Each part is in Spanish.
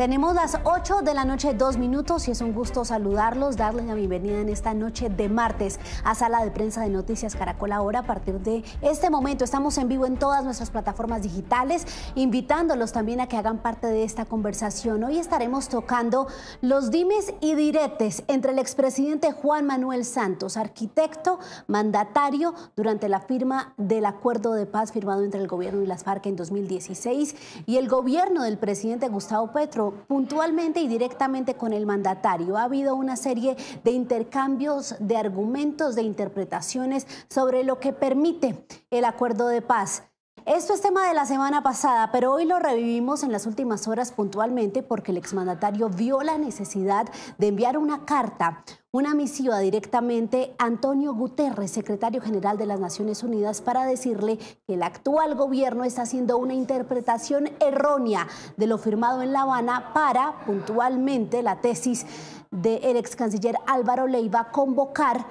Tenemos las 8 de la noche, dos minutos, y es un gusto saludarlos, darles la bienvenida en esta noche de martes a Sala de Prensa de Noticias Caracol Ahora. A partir de este momento estamos en vivo en todas nuestras plataformas digitales, invitándolos también a que hagan parte de esta conversación. Hoy estaremos tocando los dimes y diretes entre el expresidente Juan Manuel Santos, arquitecto, mandatario, durante la firma del acuerdo de paz firmado entre el gobierno y las FARC en 2016, y el gobierno del presidente Gustavo Petro puntualmente y directamente con el mandatario. Ha habido una serie de intercambios de argumentos, de interpretaciones sobre lo que permite el acuerdo de paz. Esto es tema de la semana pasada, pero hoy lo revivimos en las últimas horas puntualmente porque el exmandatario vio la necesidad de enviar una carta una misiva directamente a Antonio Guterres, secretario general de las Naciones Unidas, para decirle que el actual gobierno está haciendo una interpretación errónea de lo firmado en La Habana para, puntualmente, la tesis del de ex canciller Álvaro Leiva convocar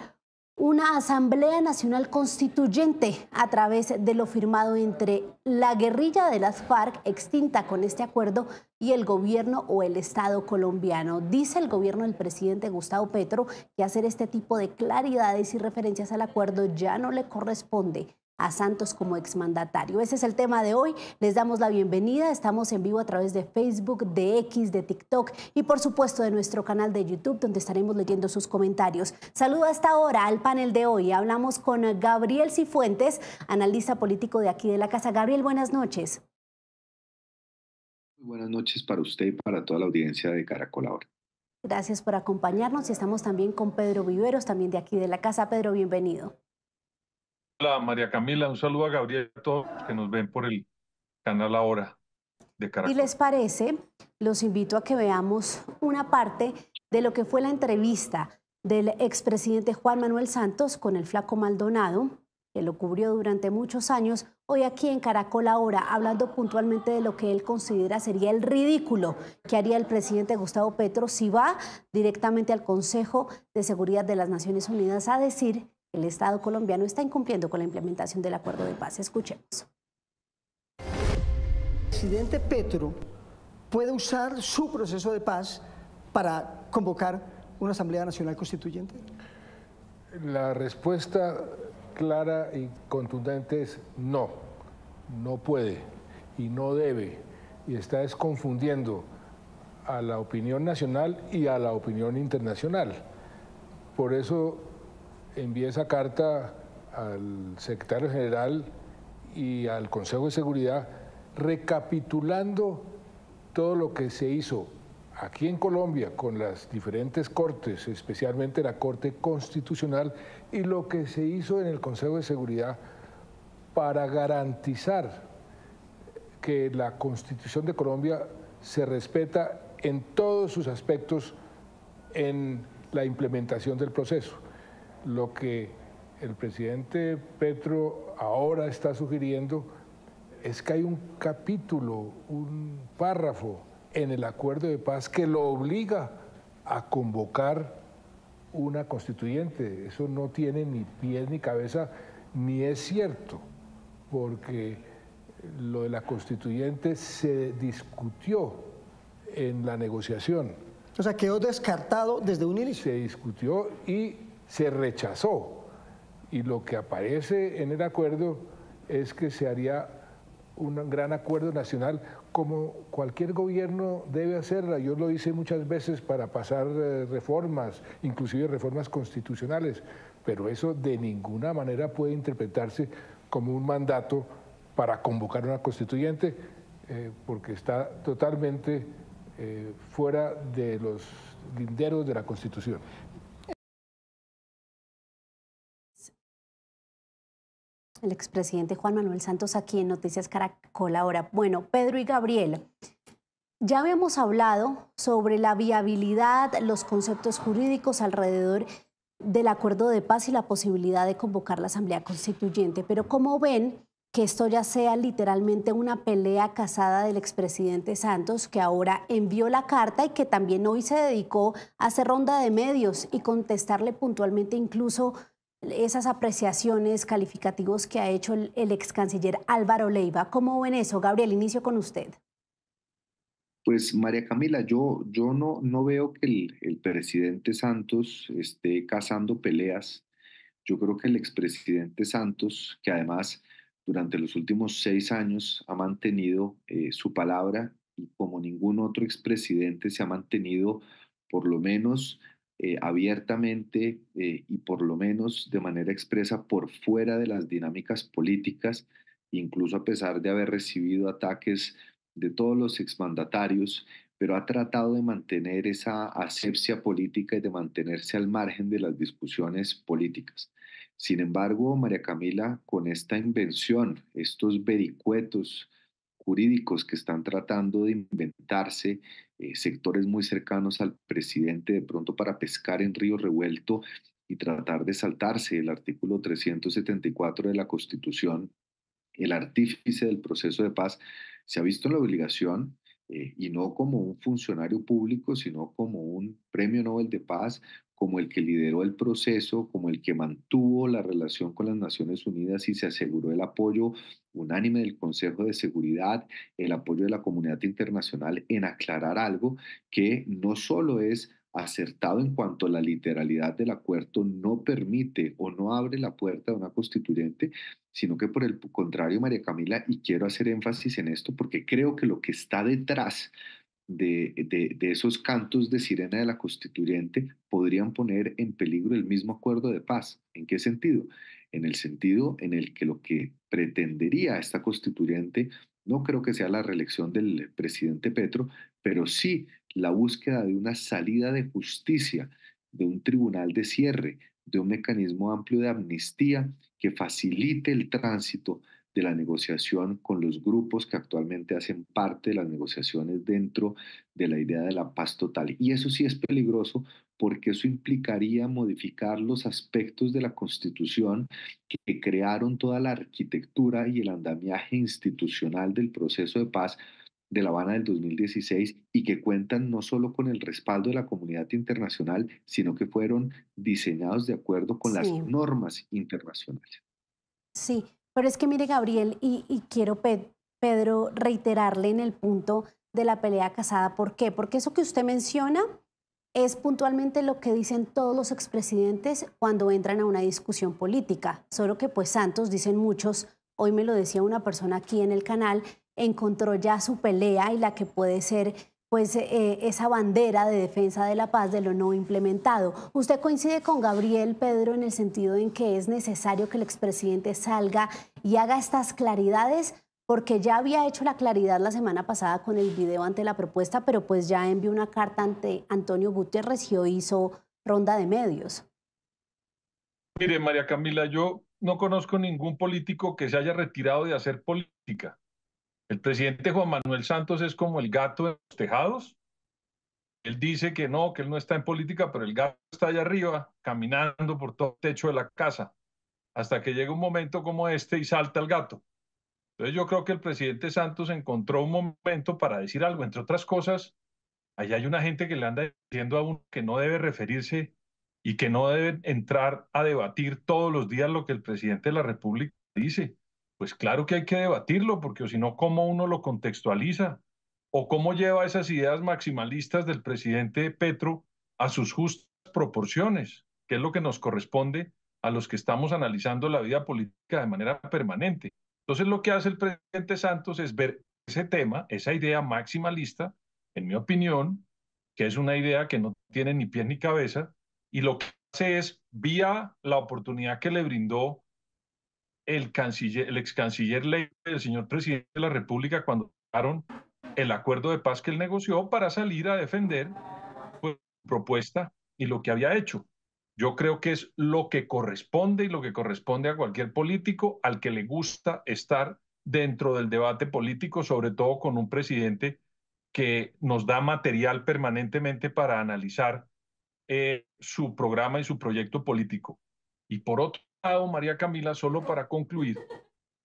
una Asamblea Nacional Constituyente a través de lo firmado entre la guerrilla de las FARC extinta con este acuerdo y el gobierno o el Estado colombiano. Dice el gobierno del presidente Gustavo Petro que hacer este tipo de claridades y referencias al acuerdo ya no le corresponde a Santos como exmandatario. Ese es el tema de hoy. Les damos la bienvenida. Estamos en vivo a través de Facebook, de X, de TikTok y por supuesto de nuestro canal de YouTube donde estaremos leyendo sus comentarios. Saludo hasta ahora al panel de hoy. Hablamos con Gabriel Cifuentes, analista político de aquí de la casa. Gabriel, buenas noches. Buenas noches para usted y para toda la audiencia de Caracol Ahora. Gracias por acompañarnos y estamos también con Pedro Viveros, también de aquí de la casa. Pedro, bienvenido. Hola María Camila, un saludo a Gabriel y a todos los que nos ven por el canal ahora de Caracol. Y les parece, los invito a que veamos una parte de lo que fue la entrevista del expresidente Juan Manuel Santos con el flaco Maldonado, que lo cubrió durante muchos años, hoy aquí en Caracol ahora, hablando puntualmente de lo que él considera sería el ridículo que haría el presidente Gustavo Petro si va directamente al Consejo de Seguridad de las Naciones Unidas a decir el Estado colombiano está incumpliendo con la implementación del acuerdo de paz. Escuchemos. presidente Petro puede usar su proceso de paz para convocar una Asamblea Nacional Constituyente. La respuesta clara y contundente es no, no puede y no debe y está desconfundiendo a la opinión nacional y a la opinión internacional. Por eso envié esa carta al secretario general y al Consejo de Seguridad recapitulando todo lo que se hizo aquí en Colombia con las diferentes cortes, especialmente la Corte Constitucional, y lo que se hizo en el Consejo de Seguridad para garantizar que la Constitución de Colombia se respeta en todos sus aspectos en la implementación del proceso lo que el presidente Petro ahora está sugiriendo es que hay un capítulo, un párrafo en el acuerdo de paz que lo obliga a convocar una constituyente. Eso no tiene ni pies ni cabeza, ni es cierto, porque lo de la constituyente se discutió en la negociación. O sea, quedó descartado desde un inicio. Se discutió y se rechazó. Y lo que aparece en el acuerdo es que se haría un gran acuerdo nacional, como cualquier gobierno debe hacerla. Yo lo hice muchas veces para pasar eh, reformas, inclusive reformas constitucionales, pero eso de ninguna manera puede interpretarse como un mandato para convocar una constituyente, eh, porque está totalmente eh, fuera de los linderos de la Constitución. el expresidente Juan Manuel Santos aquí en Noticias Caracol ahora. Bueno, Pedro y Gabriel, ya habíamos hablado sobre la viabilidad, los conceptos jurídicos alrededor del acuerdo de paz y la posibilidad de convocar la Asamblea Constituyente, pero ¿cómo ven que esto ya sea literalmente una pelea casada del expresidente Santos, que ahora envió la carta y que también hoy se dedicó a hacer ronda de medios y contestarle puntualmente incluso esas apreciaciones calificativos que ha hecho el, ex canciller Álvaro Leiva. ¿Cómo ven eso? Gabriel, inicio con usted. Pues María Camila, yo, yo no, no veo que el, presidente Santos esté cazando peleas. Yo creo que el expresidente Santos, que además durante los últimos seis años ha mantenido eh, su palabra y como ningún otro expresidente se ha mantenido por lo menos eh, abiertamente eh, y por lo menos de manera expresa por fuera de las dinámicas políticas, incluso a pesar de haber recibido ataques de todos los exmandatarios, pero ha tratado de mantener esa asepsia política y de mantenerse al margen de las discusiones políticas. Sin embargo, María Camila, con esta invención, estos vericuetos jurídicos que están tratando de inventarse eh, sectores muy cercanos al presidente de pronto para pescar en río revuelto y tratar de saltarse el artículo 374 de la Constitución, el artífice del proceso de paz se ha visto en la obligación, eh, y no como un funcionario público, sino como un premio Nobel de Paz, como el que lideró el proceso, como el que mantuvo la relación con las Naciones Unidas y se aseguró el apoyo unánime del Consejo de Seguridad, el apoyo de la comunidad internacional en aclarar algo que no solo es acertado en cuanto a la literalidad del acuerdo no permite o no abre la puerta a una constituyente, sino que por el contrario, María Camila, y quiero hacer énfasis en esto porque creo que lo que está detrás de, esos cantos de sirena de la constituyente podrían poner en peligro el mismo acuerdo de paz. ¿En qué sentido? En el sentido en el que lo que pretendería esta constituyente no creo que sea la reelección del presidente Petro, pero sí la búsqueda de una salida de justicia, de un tribunal de cierre, de un mecanismo amplio de amnistía que facilite el tránsito de la negociación con los grupos que actualmente hacen parte de las negociaciones dentro de la idea de la paz total. Y eso sí es peligroso porque eso implicaría modificar los aspectos de la Constitución que crearon toda la arquitectura y el andamiaje institucional del proceso de paz de La Habana del 2016 y que cuentan no solo con el respaldo de la comunidad internacional, sino que fueron diseñados de acuerdo con las normas internacionales. Sí, pero es que mire, Gabriel, y, quiero, Pedro, reiterarle en el punto de la pelea casada. ¿Por qué? Porque eso que usted menciona es puntualmente lo que dicen todos los expresidentes cuando entran a una discusión política. Solo que pues Santos, dicen muchos, hoy me lo decía una persona aquí en el canal, encontró ya su pelea y la que puede ser pues eh, esa bandera de defensa de la paz de lo no implementado. ¿Usted coincide con Gabriel Pedro en el sentido en que es necesario que el expresidente salga y haga estas claridades? Porque ya había hecho la claridad la semana pasada con el video ante la propuesta, pero pues ya envió una carta ante Antonio Guterres y hizo ronda de medios. Mire, María Camila, yo no conozco ningún político que se haya retirado de hacer política. El presidente Juan Manuel Santos es como el gato de los tejados. Él dice que no, que él no está en política, pero el gato está allá arriba, caminando por todo el techo de la casa, hasta que llega un momento como este y salta el gato. Entonces yo creo que el presidente Santos encontró un momento para decir algo, entre otras cosas, allá hay una gente que le anda diciendo a uno que no debe referirse y que no debe entrar a debatir todos los días lo que el presidente de la República dice. Pues claro que hay que debatirlo, porque si no, ¿cómo uno lo contextualiza? ¿O cómo lleva esas ideas maximalistas del presidente Petro a sus justas proporciones, ¿Qué es lo que nos corresponde a los que estamos analizando la vida política de manera permanente? Entonces lo que hace el presidente Santos es ver ese tema, esa idea maximalista, en mi opinión, que es una idea que no tiene ni pie ni cabeza, y lo que hace es, vía la oportunidad que le brindó el, canciller, el ex canciller Ley, el señor presidente de la República, cuando el acuerdo de paz que él negoció para salir a defender pues, su propuesta y lo que había hecho. Yo creo que es lo que corresponde y lo que corresponde a cualquier político al que le gusta estar dentro del debate político, sobre todo con un presidente que nos da material permanentemente para analizar eh, su programa y su proyecto político. Y por otro María Camila, solo para concluir,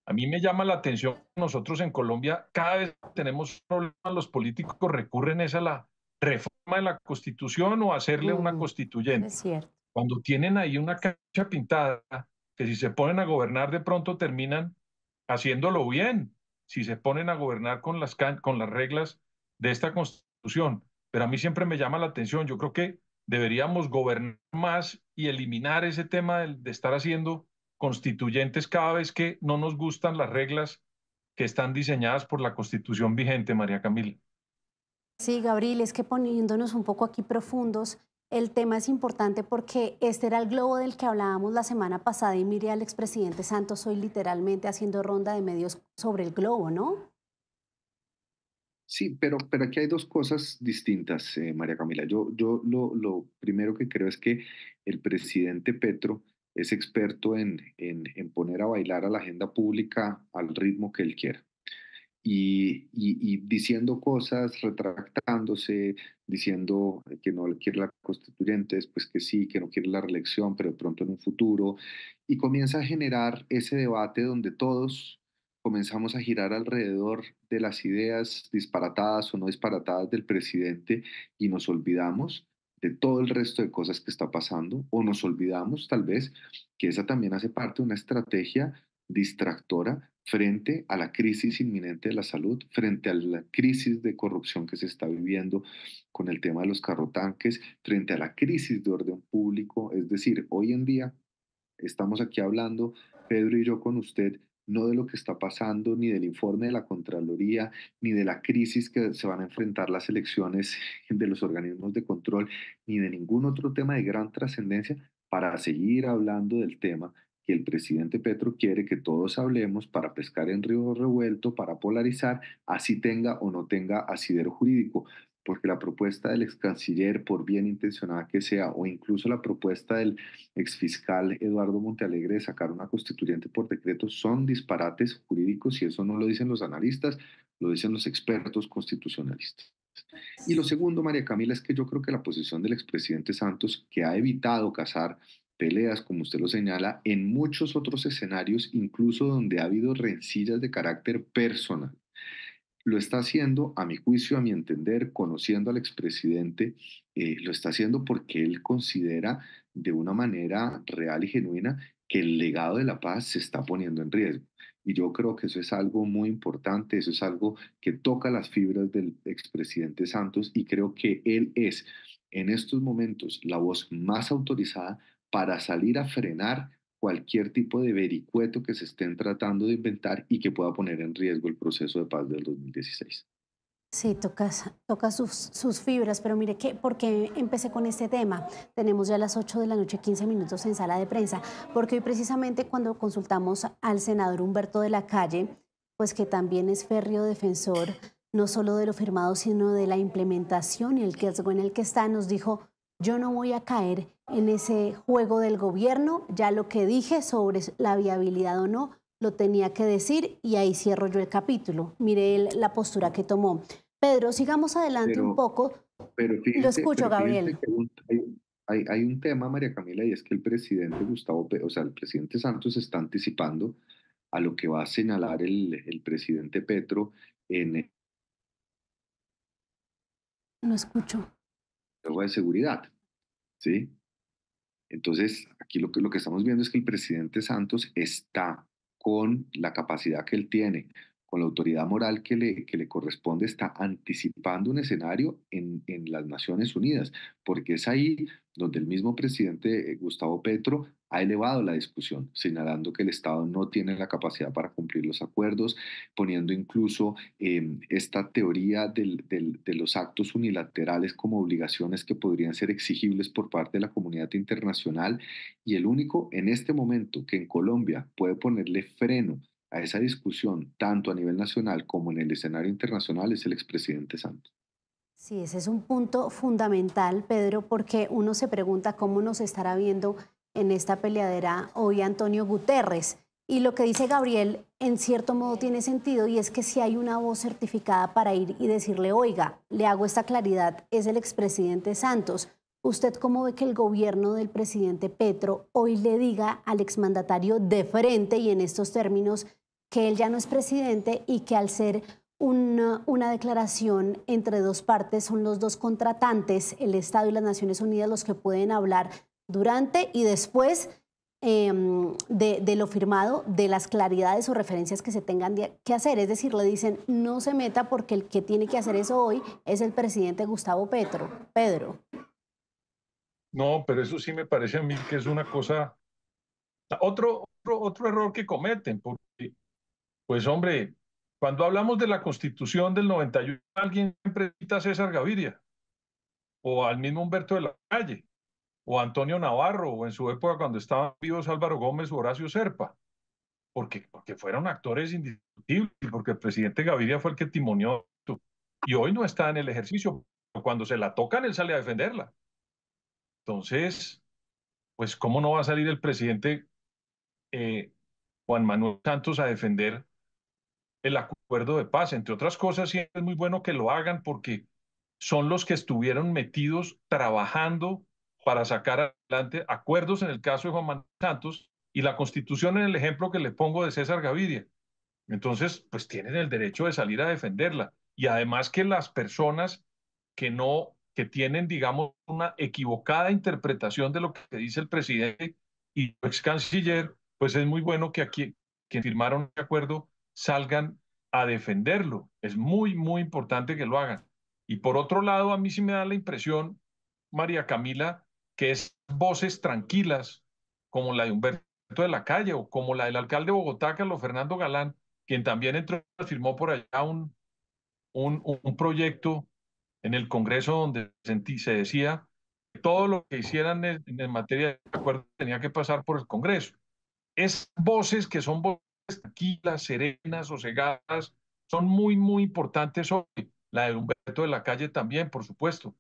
a mí me llama la atención, nosotros en Colombia cada vez tenemos problemas, los políticos recurren es a la reforma de la constitución o hacerle una mm, constituyente. Cuando tienen ahí una cancha pintada, que si se ponen a gobernar de pronto terminan haciéndolo bien, si se ponen a gobernar con las, con las reglas de esta constitución. Pero a mí siempre me llama la atención, yo creo que deberíamos gobernar más y eliminar ese tema de, estar haciendo constituyentes cada vez que no nos gustan las reglas que están diseñadas por la constitución vigente, María Camila. Sí, Gabriel, es que poniéndonos un poco aquí profundos, el tema es importante porque este era el globo del que hablábamos la semana pasada y mire al expresidente Santos hoy literalmente haciendo ronda de medios sobre el globo, ¿no? Sí, pero, pero aquí hay dos cosas distintas, eh, María Camila. Yo, yo lo, primero que creo es que el presidente Petro es experto en, en, poner a bailar a la agenda pública al ritmo que él quiera. Y, diciendo cosas, retractándose, diciendo que no quiere la constituyente, pues que sí, que no quiere la reelección, pero pronto en un futuro. Y comienza a generar ese debate donde todos comenzamos a girar alrededor de las ideas disparatadas o no disparatadas del presidente y nos olvidamos de todo el resto de cosas que está pasando o nos olvidamos tal vez que esa también hace parte de una estrategia distractora frente a la crisis inminente de la salud, frente a la crisis de corrupción que se está viviendo con el tema de los carrotanques, frente a la crisis de orden público. Es decir, hoy en día estamos aquí hablando, Pedro y yo con usted, no de lo que está pasando, ni del informe de la Contraloría, ni de la crisis que se van a enfrentar las elecciones de los organismos de control, ni de ningún otro tema de gran trascendencia, para seguir hablando del tema que el presidente Petro quiere que todos hablemos para pescar en río revuelto, para polarizar, así tenga o no tenga asidero jurídico porque la propuesta del ex canciller, por bien intencionada que sea, o incluso la propuesta del ex fiscal Eduardo Montealegre de sacar una constituyente por decreto, son disparates jurídicos y eso no lo dicen los analistas, lo dicen los expertos constitucionalistas. Y lo segundo, María Camila, es que yo creo que la posición del expresidente Santos, que ha evitado cazar peleas, como usted lo señala, en muchos otros escenarios, incluso donde ha habido rencillas de carácter personal, lo está haciendo, a mi juicio, a mi entender, conociendo al expresidente, eh, lo está haciendo porque él considera de una manera real y genuina que el legado de la paz se está poniendo en riesgo. Y yo creo que eso es algo muy importante, eso es algo que toca las fibras del expresidente Santos y creo que él es en estos momentos la voz más autorizada para salir a frenar cualquier tipo de vericueto que se estén tratando de inventar y que pueda poner en riesgo el proceso de paz del 2016. Sí, toca sus, sus, fibras, pero mire ¿por porque empecé con este tema. Tenemos ya las 8 de la noche 15 minutos en sala de prensa, porque hoy precisamente cuando consultamos al senador Humberto de la Calle, pues que también es férreo defensor no solo de lo firmado, sino de la implementación y el riesgo en el que está, nos dijo, yo no voy a caer en ese juego del gobierno, ya lo que dije sobre la viabilidad o no, lo tenía que decir y ahí cierro yo el capítulo. Mire la postura que tomó. Pedro, sigamos adelante un poco. lo escucho, Gabriel. hay, un tema, María Camila, y es que el presidente Gustavo, o sea, el presidente Santos está anticipando a lo que va a señalar el, presidente Petro en... No escucho. De seguridad. Entonces, aquí lo que, lo que estamos viendo es que el presidente Santos está con la capacidad que él tiene, con la autoridad moral que le, que le corresponde, está anticipando un escenario en, en, las Naciones Unidas, porque es ahí donde el mismo presidente eh, Gustavo Petro ha elevado la discusión, señalando que el Estado no tiene la capacidad para cumplir los acuerdos, poniendo incluso em, esta teoría de los actos unilaterales como obligaciones que podrían ser exigibles por parte de la comunidad internacional. Y el único en este momento que en Colombia puede ponerle freno a esa discusión, tanto a nivel nacional como en el escenario internacional, es el expresidente Santos. Sí, ese es un punto fundamental, Pedro, porque uno se pregunta cómo nos estará viendo en esta peleadera hoy Antonio Guterres. Y lo que dice Gabriel en cierto modo tiene sentido y es que si hay una voz certificada para ir y decirle, oiga, le hago esta claridad, es el expresidente Santos. ¿Usted cómo ve que el gobierno del presidente Petro hoy le diga al exmandatario de frente y en estos términos que él ya no es presidente y que al ser una, una, declaración entre dos partes, son los dos contratantes, el Estado y las Naciones Unidas, los que pueden hablar durante y después em, de, lo firmado, de las claridades o referencias que se tengan que hacer. Es decir, le dicen, no se meta porque el que tiene que hacer eso hoy es el presidente Gustavo Petro. Pedro. No, pero eso sí me parece a mí que es una cosa, otro, otro, otro error que cometen, porque, pues hombre, cuando hablamos de la constitución del 91, alguien siempre a César Gaviria o al mismo Humberto de la Calle o Antonio Navarro, o en su época cuando estaban vivos Álvaro Gómez o Horacio Serpa, porque, porque fueron actores indiscutibles, porque el presidente Gaviria fue el que timoneó y hoy no está en el ejercicio. Cuando se la tocan, él sale a defenderla. Entonces, pues, ¿cómo no va a salir el presidente eh, Juan Manuel Santos a defender el acuerdo de paz? Entre otras cosas, y es muy bueno que lo hagan porque son los que estuvieron metidos trabajando para sacar adelante acuerdos en el caso de Juan Manuel Santos y la constitución en el ejemplo que le pongo de César Gaviria. Entonces, pues tienen el derecho de salir a defenderla. Y además que las personas que no, que tienen, digamos, una equivocada interpretación de lo que dice el presidente y el ex canciller, pues es muy bueno que aquí quien firmaron el acuerdo salgan a defenderlo. Es muy, muy importante que lo hagan. Y por otro lado, a mí sí me da la impresión, María Camila, que es voces tranquilas, como la de Humberto de la Calle o como la del alcalde de Bogotá, Carlos Fernando Galán, quien también entró, firmó por allá un, un, proyecto en el Congreso donde se decía que todo lo que hicieran en, materia de acuerdo tenía que pasar por el Congreso. Es voces que son voces tranquilas, serenas, sosegadas, son muy, muy importantes hoy. La de Humberto de la Calle también, por supuesto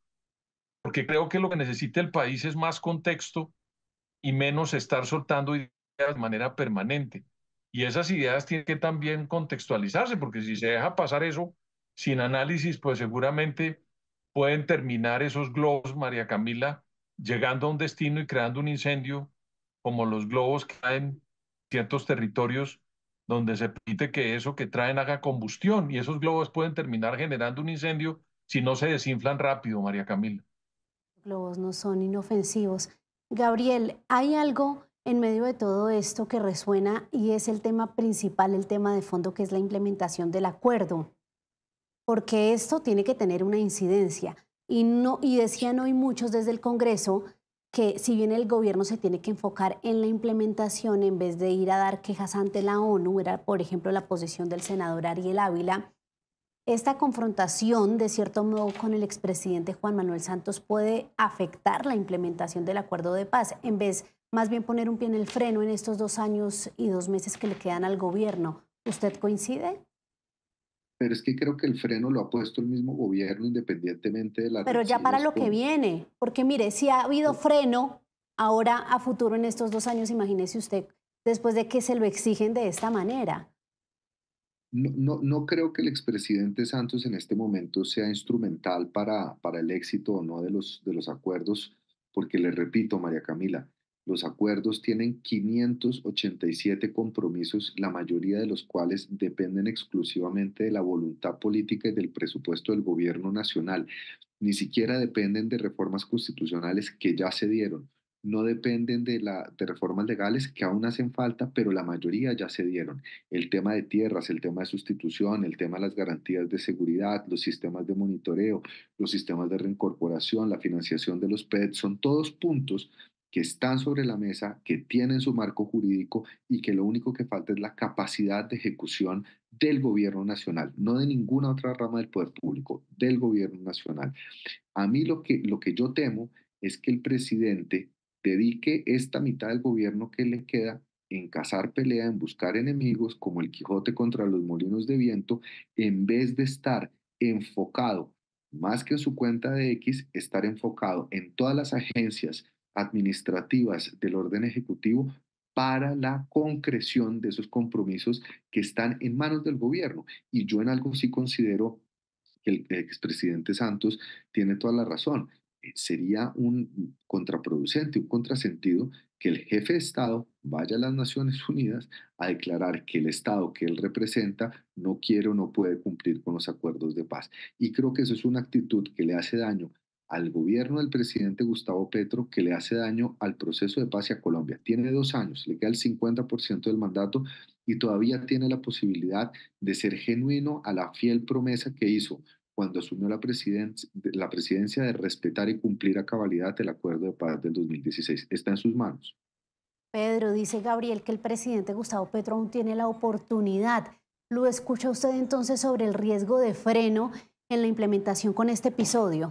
porque creo que lo que necesita el país es más contexto y menos estar soltando ideas de manera permanente. Y esas ideas tienen que también contextualizarse, porque si se deja pasar eso sin análisis, pues seguramente pueden terminar esos globos, María Camila, llegando a un destino y creando un incendio, como los globos que caen en ciertos territorios donde se permite que eso que traen haga combustión y esos globos pueden terminar generando un incendio si no se desinflan rápido, María Camila globos no son inofensivos. Gabriel, hay algo en medio de todo esto que resuena y es el tema principal, el tema de fondo, que es la implementación del acuerdo, porque esto tiene que tener una incidencia. Y, no, y decían hoy muchos desde el Congreso que si bien el gobierno se tiene que enfocar en la implementación en vez de ir a dar quejas ante la ONU, era por ejemplo la posición del senador Ariel Ávila, esta confrontación, de cierto modo, con el expresidente Juan Manuel Santos puede afectar la implementación del acuerdo de paz, en vez más bien poner un pie en el freno en estos dos años y dos meses que le quedan al gobierno. ¿Usted coincide? Pero es que creo que el freno lo ha puesto el mismo gobierno independientemente de la... Pero ya para lo que viene, porque mire, si ha habido pues freno ahora a futuro en estos dos años, imagínese usted, después de que se lo exigen de esta manera. No, no, no, creo que el expresidente Santos en este momento sea instrumental para, para el éxito o no de los, de los acuerdos, porque le repito, María Camila, los acuerdos tienen 587 compromisos, la mayoría de los cuales dependen exclusivamente de la voluntad política y del presupuesto del gobierno nacional. Ni siquiera dependen de reformas constitucionales que ya se dieron no dependen de, la, reformas legales que aún hacen falta, pero la mayoría ya se dieron. El tema de tierras, el tema de sustitución, el tema de las garantías de seguridad, los sistemas de monitoreo, los sistemas de reincorporación, la financiación de los PED, son todos puntos que están sobre la mesa, que tienen su marco jurídico y que lo único que falta es la capacidad de ejecución del gobierno nacional, no de ninguna otra rama del poder público, del gobierno nacional. A mí lo que, lo que yo temo es que el presidente dedique esta mitad del gobierno que le queda en cazar pelea, en buscar enemigos como el Quijote contra los molinos de viento, en vez de estar enfocado, más que en su cuenta de X, estar enfocado en todas las agencias administrativas del orden ejecutivo para la concreción de esos compromisos que están en manos del gobierno. Y yo en algo sí considero que el expresidente Santos tiene toda la razón. Eh, sería un contraproducente, un contrasentido que el jefe de Estado vaya a las Naciones Unidas a declarar que el Estado que él representa no quiere o no puede cumplir con los acuerdos de paz. Y creo que eso es una actitud que le hace daño al gobierno del presidente Gustavo Petro, que le hace daño al proceso de paz y a Colombia. Tiene dos años, le queda el 50% del mandato y todavía tiene la posibilidad de ser genuino a la fiel promesa que hizo cuando asumió la, la presidencia de respetar y cumplir a cabalidad el acuerdo de paz del 2016. Está en sus manos. Pedro, dice Gabriel que el presidente Gustavo Petro aún tiene la oportunidad. ¿Lo escucha usted entonces sobre el riesgo de freno en la implementación con este episodio?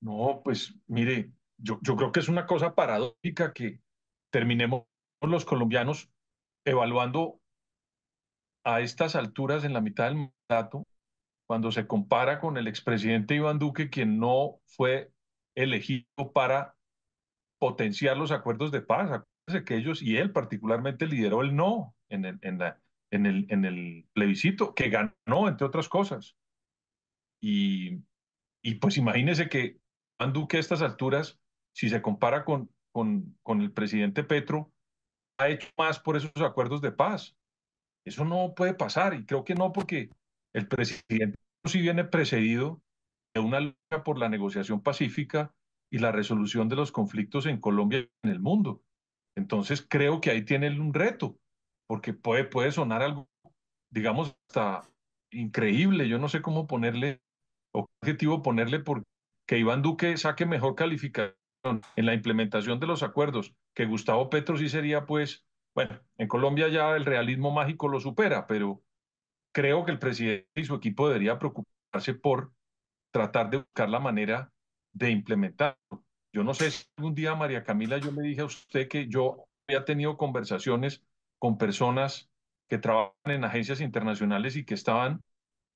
No, pues mire, yo, yo creo que es una cosa paradójica que terminemos los colombianos evaluando a estas alturas en la mitad del mandato cuando se compara con el expresidente Iván Duque, quien no fue elegido para potenciar los acuerdos de paz. Acuérdense que ellos y él particularmente lideró el no en el, en la, en el, en el plebiscito, que ganó, entre otras cosas. Y, pues imagínense que Iván Duque a estas alturas, si se compara con, con, con el presidente Petro, ha hecho más por esos acuerdos de paz. Eso no puede pasar y creo que no porque el presidente sí viene precedido de una lucha por la negociación pacífica y la resolución de los conflictos en Colombia y en el mundo. Entonces creo que ahí tiene un reto, porque puede, puede sonar algo, digamos, hasta increíble. Yo no sé cómo ponerle, o qué objetivo ponerle, porque Iván Duque saque mejor calificación en la implementación de los acuerdos, que Gustavo Petro sí sería, pues, bueno, en Colombia ya el realismo mágico lo supera, pero creo que el presidente y su equipo debería preocuparse por tratar de buscar la manera de implementarlo. Yo no sé si algún día, María Camila, yo le dije a usted que yo había tenido conversaciones con personas que trabajan en agencias internacionales y que estaban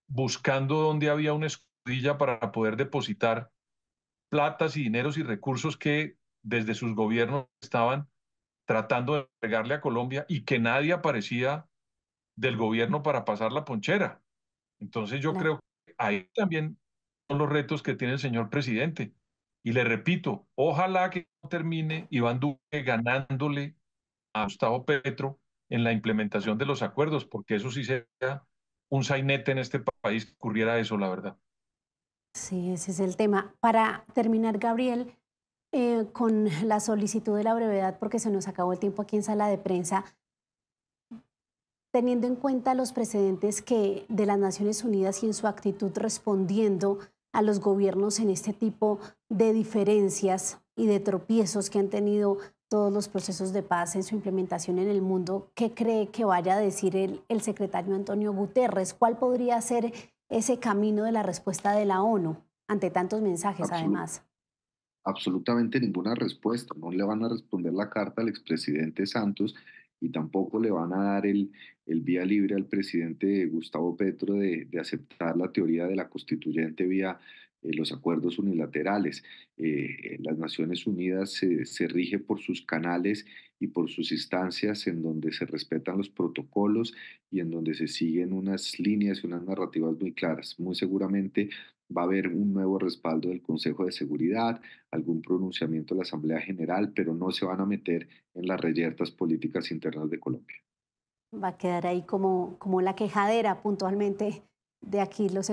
buscando dónde había una escudilla para poder depositar platas y dineros y recursos que desde sus gobiernos estaban tratando de entregarle a Colombia y que nadie aparecía del gobierno para pasar la ponchera. Entonces yo creo que ahí también son los retos que tiene el señor presidente. Y le repito, ojalá que termine Iván Duque ganándole a Gustavo Petro en la implementación de los acuerdos, porque eso sí sería un sainete en este país que ocurriera eso, la verdad. Sí, ese es el tema. Para terminar, Gabriel, eh, con la solicitud de la brevedad, porque se nos acabó el tiempo aquí en sala de prensa, teniendo en cuenta los precedentes que de las Naciones Unidas y en su actitud respondiendo a los gobiernos en este tipo de diferencias y de tropiezos que han tenido todos los procesos de paz en su implementación en el mundo, ¿qué cree que vaya a decir el, secretario Antonio Guterres? ¿Cuál podría ser ese camino de la respuesta de la ONU ante tantos mensajes además? Absolutamente ninguna respuesta. No le van a responder la carta al expresidente Santos y tampoco le van a dar el, el vía libre al presidente Gustavo Petro de, aceptar la teoría de la constituyente vía eh, los acuerdos unilaterales. Eh, eh, las Naciones Unidas se, se rige por sus canales y por sus instancias en donde se respetan los protocolos y en donde se siguen unas líneas y unas narrativas muy claras. Muy seguramente va a haber un nuevo respaldo del Consejo de Seguridad, algún pronunciamiento de la Asamblea General, pero no se van a meter en las reyertas políticas internas de Colombia. Va a quedar ahí como, como la quejadera puntualmente de aquí los,